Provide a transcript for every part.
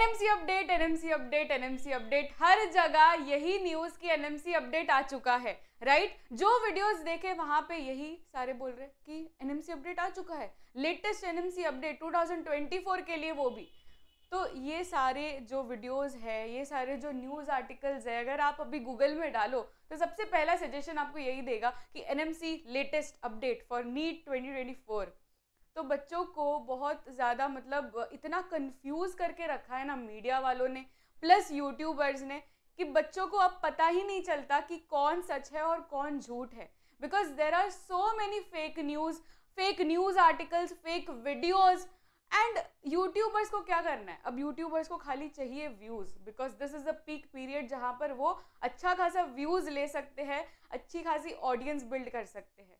NMC update NMC update NMC update हर जगह यही न्यूज की एनएमसी अपडेट आ चुका है राइट right? जो वीडियोस देखे वहां पे यही सारे बोल रहे कि एनएमसी अपडेट आ चुका है लेटेस्ट एनएमसी अपडेट 2024 के लिए वो भी तो ये सारे जो वीडियोस है ये सारे जो न्यूज़ आर्टिकल्स है अगर आप अभी गूगल में डालो तो सबसे पहला सजेशन आपको यही देगा कि NMC latest update for NEET twenty तो बच्चों को बहुत ज़्यादा मतलब इतना कंफ्यूज करके रखा है ना मीडिया वालों ने प्लस यूट्यूबर्स ने कि बच्चों को अब पता ही नहीं चलता कि कौन सच है और कौन झूठ है because there are so many fake news fake news articles fake videos and YouTubers को क्या करना है अब यूट्यूबर्स को खाली चाहिए views because this is a peak period जहाँ पर वो अच्छा खासा व्यूज़ ले सकते हैं अच्छी खासी ऑडियंस बिल्ड कर सकते हैं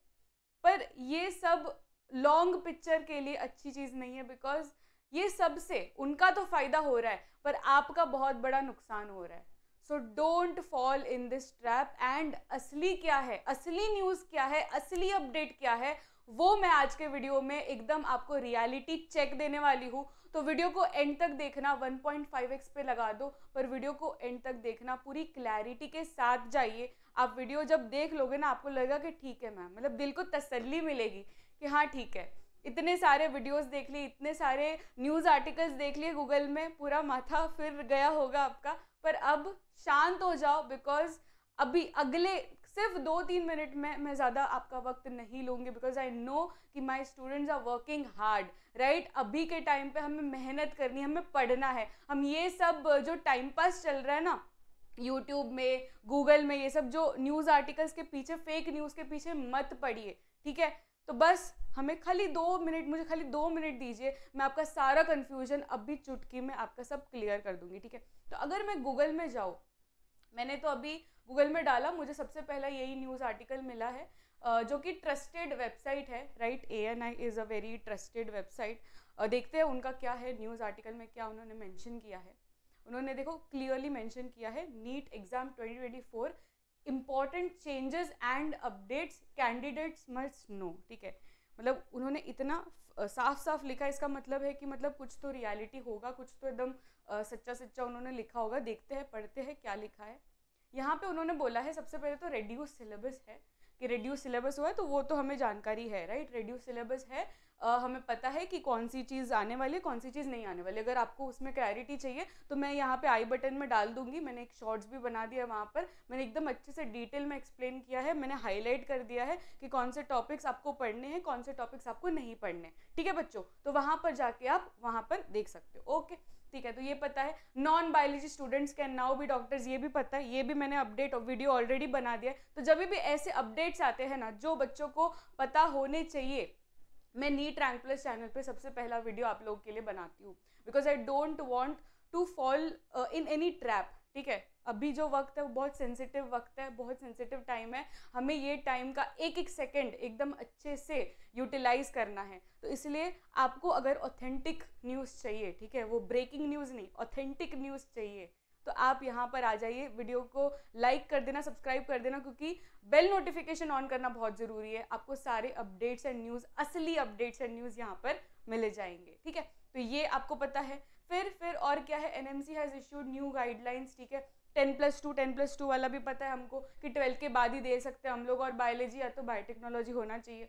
पर ये सब लॉन्ग पिक्चर के लिए अच्छी चीज़ नहीं है बिकॉज ये सबसे उनका तो फ़ायदा हो रहा है पर आपका बहुत बड़ा नुकसान हो रहा है so don't fall in this trap and असली क्या है असली न्यूज़ क्या है असली अपडेट क्या है वो मैं आज के वीडियो में एकदम आपको रियलिटी चेक देने वाली हूँ तो वीडियो को एंड तक देखना 1.5x पे लगा दो पर वीडियो को एंड तक देखना पूरी क्लैरिटी के साथ जाइए आप वीडियो जब देख लोगे ना आपको लगेगा कि ठीक है मैम मतलब दिल को तसल्ली मिलेगी कि हाँ ठीक है इतने सारे वीडियोस देख लिए इतने सारे न्यूज़ आर्टिकल्स देख लिए गूगल में पूरा माथा फिर गया होगा आपका पर अब शांत हो जाओ बिकॉज अभी अगले सिर्फ दो तीन मिनट में मैं ज़्यादा आपका वक्त नहीं लूँगी बिकॉज आई नो कि my students are working hard right अभी के टाइम पे हमें मेहनत करनी है हमें पढ़ना है हम ये सब जो टाइम पास चल रहा है ना यूट्यूब में गूगल में ये सब जो न्यूज़ आर्टिकल्स के पीछे फेक न्यूज़ के पीछे मत पढ़िए ठीक है तो बस हमें खाली दो मिनट मुझे खाली दो मिनट दीजिए मैं आपका सारा कन्फ्यूजन अभी चुटकी में आपका सब क्लियर कर दूंगी ठीक है तो अगर मैं गूगल में जाऊँ मैंने तो अभी गूगल में डाला मुझे सबसे पहला यही न्यूज़ आर्टिकल मिला है जो कि ट्रस्टेड वेबसाइट है right A N I is a very trusted website देखते हैं उनका क्या है न्यूज़ आर्टिकल में क्या उन्होंने मेंशन किया है उन्होंने देखो क्लियरली मेंशन किया है NEET exam 2024 important changes and updates candidates must know ठीक है मतलब उन्होंने इतना साफ साफ लिखा इसका मतलब है कि मतलब कुछ तो रियलिटी होगा कुछ तो एकदम सच्चा सच्चा उन्होंने लिखा होगा देखते हैं पढ़ते हैं क्या लिखा है यहाँ पे उन्होंने बोला है सबसे पहले तो रेड्यूस सिलेबस है कि रिड्यूस सिलेबस हुआ है तो वो तो हमें जानकारी है राइट रिड्यूस सिलेबस है आ, हमें पता है कि कौन सी चीज़ आने वाली है कौन सी चीज़ नहीं आने वाली अगर आपको उसमें क्लैरिटी चाहिए तो मैं यहाँ पे आई बटन में डाल दूंगी मैंने एक शॉर्ट्स भी बना दिया वहाँ पर मैंने एकदम अच्छे से डिटेल में एक्सप्लेन किया है मैंने हाईलाइट कर दिया है कि कौन से टॉपिक्स आपको पढ़ने हैं कौन से टॉपिक्स आपको नहीं पढ़ने ठीक है बच्चों तो वहाँ पर जाके आप वहाँ पर देख सकते हो ओके ठीक है तो ये पता है non biology students can now भी डॉक्टर्स ये भी पता है ये भी मैंने अपडेट और वीडियो ऑलरेडी बना दिया है तो जब भी ऐसे अपडेट्स आते हैं ना जो बच्चों को पता होने चाहिए मैं नीट रैंक प्लस चैनल पर सबसे पहला वीडियो आप लोगों के लिए बनाती हूँ because I don't want to fall in any trap ठीक है अभी जो वक्त है वो बहुत सेंसिटिव वक्त है बहुत सेंसिटिव टाइम है हमें ये टाइम का एक एक सेकेंड एकदम अच्छे से यूटिलाइज करना है तो इसलिए आपको अगर ऑथेंटिक न्यूज़ चाहिए ठीक है वो ब्रेकिंग न्यूज़ नहीं ऑथेंटिक न्यूज़ चाहिए तो आप यहाँ पर आ जाइए वीडियो को लाइक कर देना सब्सक्राइब कर देना क्योंकि बेल नोटिफिकेशन ऑन करना बहुत ज़रूरी है आपको सारे अपडेट्स एंड न्यूज़ असली अपडेट्स एंड न्यूज़ यहाँ पर मिले जाएंगे ठीक है तो ये आपको पता है फिर फिर और क्या है NMC has issued new guidelines ठीक है ten plus two ten plus two वाला भी पता है हमको कि ट्वेल्थ के बाद ही दे सकते हैं हम लोग और बायोलॉजी या तो बायोटेक्नोलॉजी होना चाहिए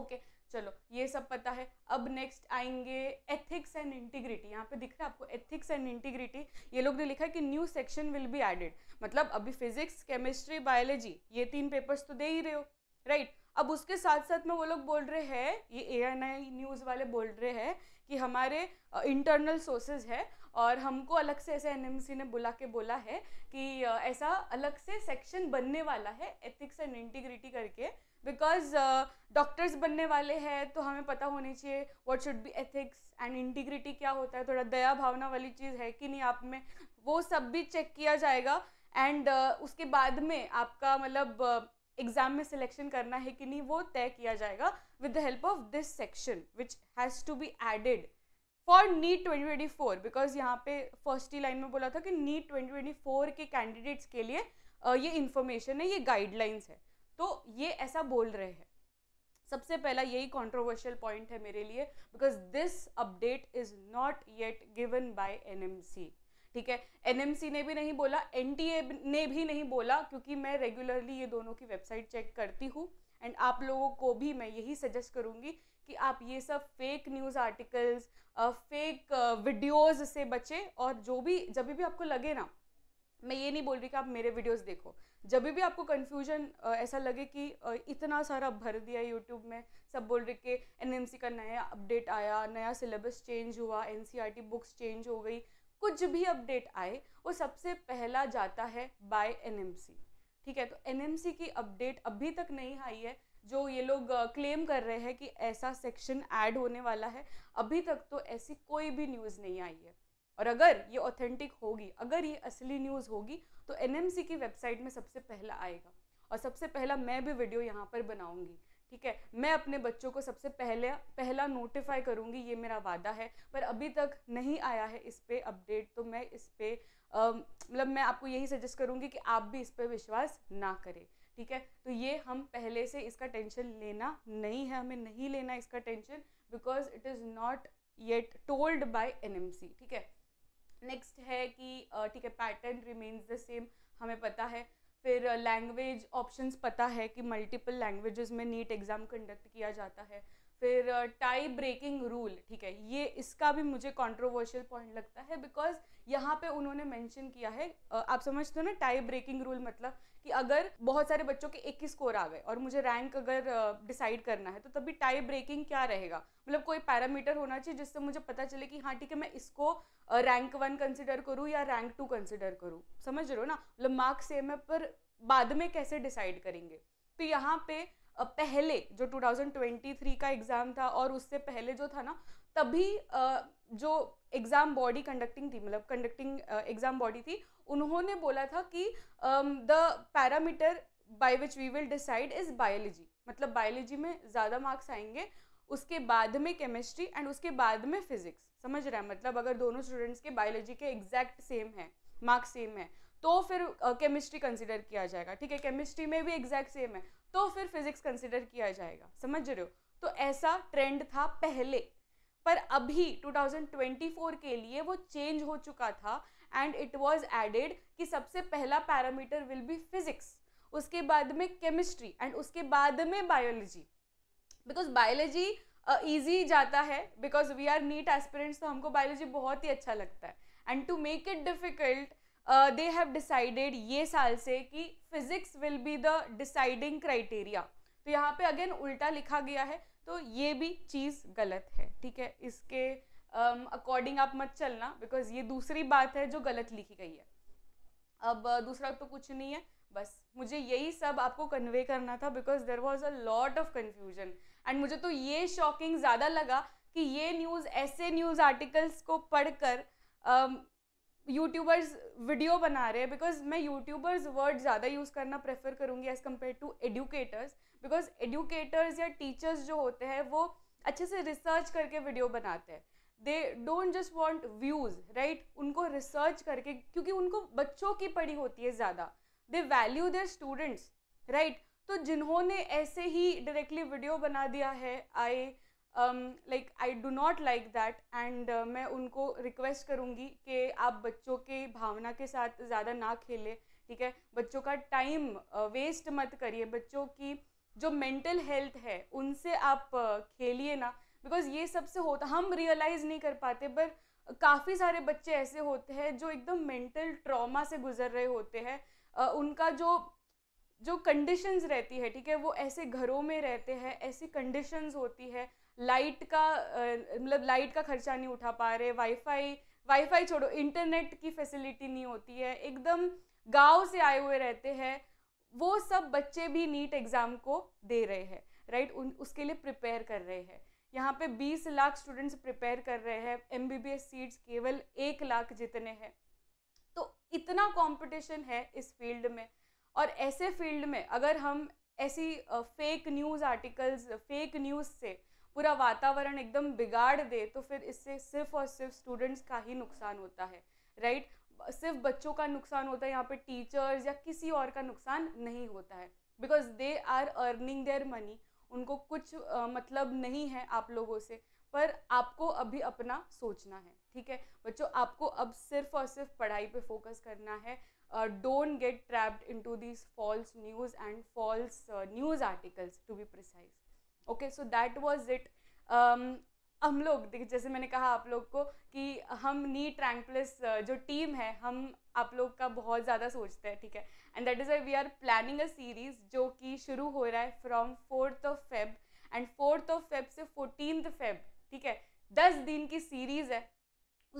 ओके चलो ये सब पता है अब नेक्स्ट आएंगे एथिक्स एंड इंटीग्रिटी यहाँ पे दिख रहा है आपको एथिक्स एंड इंटीग्रिटी ये लोग ने लिखा है कि new section will be added मतलब अभी फिजिक्स केमिस्ट्री बायोलॉजी ये तीन पेपर्स तो दे ही रहे हो राइट right? अब उसके साथ साथ में वो लोग बोल रहे हैं ये ए एन आई न्यूज़ वाले बोल रहे हैं कि हमारे इंटरनल सोर्सेज है और हमको अलग से ऐसे एनएमसी ने बुला के बोला है कि ऐसा अलग से सेक्शन बनने वाला है एथिक्स एंड इंटीग्रिटी करके बिकॉज डॉक्टर्स uh, बनने वाले हैं तो हमें पता होनी चाहिए what should be ethics and integrity क्या होता है थोड़ा दया भावना वाली चीज़ है कि नहीं आप में वो सब भी चेक किया जाएगा एंड uh, उसके बाद में आपका मतलब एग्जाम में सिलेक्शन करना है कि नहीं वो तय किया जाएगा with the help of this section which has to be added for NEET twenty twenty four because यहाँ पे फर्स्ट ही लाइन में बोला था कि नीट ट्वेंटी ट्वेंटी फोर के कैंडिडेट्स के लिए ये इन्फॉर्मेशन है ये गाइडलाइंस है तो ये ऐसा बोल रहे हैं सबसे पहला यही कॉन्ट्रोवर्शियल पॉइंट है मेरे लिए because this update is not yet given by N M C ठीक है एनएमसी ने भी नहीं बोला एनटीए ने भी नहीं बोला क्योंकि मैं रेगुलरली ये दोनों की वेबसाइट चेक करती हूँ एंड आप लोगों को भी मैं यही सजेस्ट करूँगी कि आप ये सब fake news articles fake videos से बचें और जो भी जब भी आपको लगे ना मैं ये नहीं बोल रही कि आप मेरे वीडियोस देखो जब भी आपको कन्फ्यूजन ऐसा लगे कि इतना सारा भर दिया यूट्यूब में सब बोल रहे कि एनएमसी का नया अपडेट आया नया सिलेबस चेंज हुआ एनसीईआरटी बुक्स चेंज हो गई कुछ भी अपडेट आए वो सबसे पहला जाता है बाय एनएमसी ठीक है तो एनएमसी की अपडेट अभी तक नहीं आई है जो ये लोग क्लेम कर रहे हैं कि ऐसा सेक्शन ऐड होने वाला है अभी तक तो ऐसी कोई भी न्यूज़ नहीं आई है और अगर ये ऑथेंटिक होगी अगर ये असली न्यूज़ होगी तो एनएमसी की वेबसाइट में सबसे पहला आएगा और सबसे पहला मैं भी वीडियो यहाँ पर बनाऊँगी ठीक है मैं अपने बच्चों को सबसे पहले पहला नोटिफाई करूंगी ये मेरा वादा है पर अभी तक नहीं आया है इस पर अपडेट तो मैं इस पर मतलब मैं आपको यही सजेस्ट करूँगी कि आप भी इस पर विश्वास ना करें ठीक है तो ये हम पहले से इसका टेंशन लेना नहीं है हमें नहीं लेना इसका tension because it is not yet told by N ठीक है नेक्स्ट है कि ठीक है पैटर्न रिमेन्स द सेम हमें पता है फिर लैंग्वेज uh, ऑप्शंस पता है कि मल्टीपल लैंग्वेजेस में नीट एग्ज़ाम कंडक्ट किया जाता है फिर टाई ब्रेकिंग रूल ठीक है ये इसका भी मुझे कंट्रोवर्शियल पॉइंट लगता है बिकॉज यहाँ पे उन्होंने मेंशन किया है आप समझते हो ना टाई ब्रेकिंग रूल मतलब कि अगर बहुत सारे बच्चों के एक ही स्कोर आ गए और मुझे रैंक अगर डिसाइड करना है तो तभी टाई ब्रेकिंग क्या रहेगा मतलब कोई पैरामीटर होना चाहिए जिससे मुझे पता चले कि हाँ ठीक है मैं इसको रैंक वन कंसिडर करूँ या रैंक टू कंसिडर करूँ समझ रहे हो ना मतलब मार्क्स सेम है पर बाद में कैसे डिसाइड करेंगे तो यहाँ पे पहले जो 2023 का एग्ज़ाम था और उससे पहले जो था ना तभी जो एग्ज़ाम बॉडी कंडक्टिंग थी मतलब कंडक्टिंग एग्ज़ाम बॉडी थी उन्होंने बोला था कि the parameter by which we will decide is biology मतलब बायोलॉजी में ज़्यादा मार्क्स आएंगे उसके बाद में केमिस्ट्री एंड उसके बाद में फिजिक्स समझ रहा है मतलब अगर दोनों स्टूडेंट्स के बायोलॉजी के एग्जैक्ट सेम है मार्क्स सेम है तो फिर केमिस्ट्री कंसिडर किया जाएगा ठीक है केमिस्ट्री में भी एग्जैक्ट सेम है तो फिर फिजिक्स कंसिडर किया जाएगा समझ रहे हो तो ऐसा ट्रेंड था पहले पर अभी 2024 के लिए वो चेंज हो चुका था एंड इट वाज एडेड कि सबसे पहला पैरामीटर विल बी फिजिक्स उसके बाद में केमिस्ट्री एंड उसके बाद में बायोलॉजी बिकॉज बायोलॉजी ईजी जाता है because we are NEET aspirants तो हमको बायोलॉजी बहुत ही अच्छा लगता है and to make it difficult they have decided ये साल से कि physics will be the deciding criteria तो यहाँ पे अगेन उल्टा लिखा गया है तो ये भी चीज़ गलत है ठीक है इसके अकॉर्डिंग um, आप मत चलना बिकॉज ये दूसरी बात है जो गलत लिखी गई है अब दूसरा तो कुछ नहीं है बस मुझे यही सब आपको कन्वे करना था because there was a lot of confusion and मुझे तो ये शॉकिंग ज़्यादा लगा कि ये न्यूज़ ऐसे न्यूज़ आर्टिकल्स को पढ़कर um, यूट्यूबर्स वीडियो बना रहे हैं बिकॉज मैं यूट्यूबर्स वर्ड ज़्यादा यूज़ करना प्रेफर करूँगी as compare to educators because educators या टीचर्स जो होते हैं वो अच्छे से रिसर्च करके वीडियो बनाते हैं they don't just want views right उनको रिसर्च करके क्योंकि उनको बच्चों की पढ़ी होती है ज़्यादा they value their students right तो जिन्होंने ऐसे ही डायरेक्टली वीडियो बना दिया है I like I do not like that and मैं उनको रिक्वेस्ट करूँगी कि आप बच्चों के भावना के साथ ज़्यादा ना खेलें ठीक है बच्चों का टाइम वेस्ट uh, मत करिए बच्चों की जो मेंटल हेल्थ है उनसे आप uh, खेलिए ना बिकॉज ये सबसे होता हम रियलाइज़ नहीं कर पाते बट काफ़ी सारे बच्चे ऐसे होते हैं जो एकदम मेंटल ट्रॉमा से गुजर रहे होते हैं उनका जो जो कंडीशंस रहती है ठीक है वो ऐसे घरों में रहते हैं ऐसी कंडीशंस होती है लाइट का मतलब लाइट का खर्चा नहीं उठा पा रहे वाईफाई वाईफाई छोड़ो इंटरनेट की फैसिलिटी नहीं होती है एकदम गांव से आए हुए रहते हैं वो सब बच्चे भी नीट एग्ज़ाम को दे रहे हैं राइट उन उसके लिए प्रिपेयर कर रहे हैं यहाँ पे 20 लाख स्टूडेंट्स प्रिपेयर कर रहे हैं एम सीट्स केवल एक लाख जितने हैं तो इतना कंपटीशन है इस फील्ड में और ऐसे फील्ड में अगर हम ऐसी fake news articles fake news से पूरा वातावरण एकदम बिगाड़ दे तो फिर इससे सिर्फ और सिर्फ स्टूडेंट्स का ही नुकसान होता है राइट सिर्फ बच्चों का नुकसान होता है यहाँ पे टीचर्स या किसी और का नुकसान नहीं होता है because they are earning their money उनको कुछ आ, मतलब नहीं है आप लोगों से पर आपको अभी अपना सोचना है ठीक है बच्चों आपको अब सिर्फ और सिर्फ पढ़ाई पे फोकस करना है don't get trapped into these false news and false news articles to be precise okay so that was it हम लोग जैसे मैंने कहा आप लोग को कि हम नीट ट्रैंक प्लस uh, जो टीम है हम आप लोग का बहुत ज़्यादा सोचते हैं ठीक है and that is I we are planning a series जो कि शुरू हो रहा है from fourth of Feb and fourth of Feb से फोर्टीन फेब ठीक है दस दिन की सीरीज़ है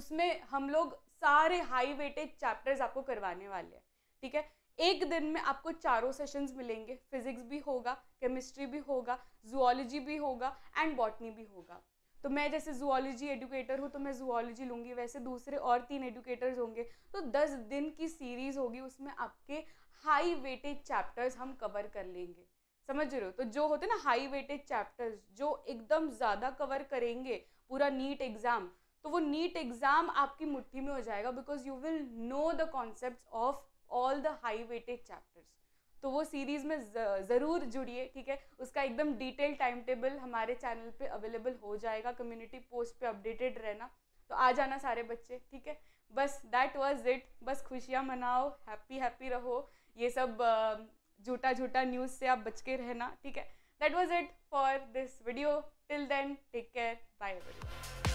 उसमें हम लोग सारे हाई वेटेड चैप्टर्स आपको करवाने वाले हैं ठीक है एक दिन में आपको चारों सेशंस मिलेंगे फिजिक्स भी होगा केमिस्ट्री भी होगा जुआलॉजी भी होगा एंड बॉटनी भी होगा तो मैं जैसे जुआलॉजी एडुकेटर हूँ तो मैं जुआलॉजी लूँगी वैसे दूसरे और तीन एडुकेटर्स होंगे तो दस दिन की सीरीज़ होगी उसमें आपके हाई वेटेज चैप्टर्स हम कवर कर लेंगे समझ रहे हो तो जो होते ना हाई वेटेज चैप्टर्स जो एकदम ज़्यादा कवर करेंगे पूरा नीट एग्ज़ाम तो वो नीट एग्ज़ाम आपकी मुट्ठी में हो जाएगा because you will know the concept of all the high weighted chapters तो वो सीरीज़ में ज़रूर जुड़िए ठीक है उसका एकदम डिटेल टाइम टेबल हमारे चैनल पे अवेलेबल हो जाएगा कम्युनिटी पोस्ट पे अपडेटेड रहना तो आ जाना सारे बच्चे ठीक है बस दैट वाज इट बस खुशियाँ मनाओ हैप्पी हैप्पी रहो ये सब झूठा झूठा न्यूज़ से आप बच के रहना ठीक है that was it for this video till then take care bye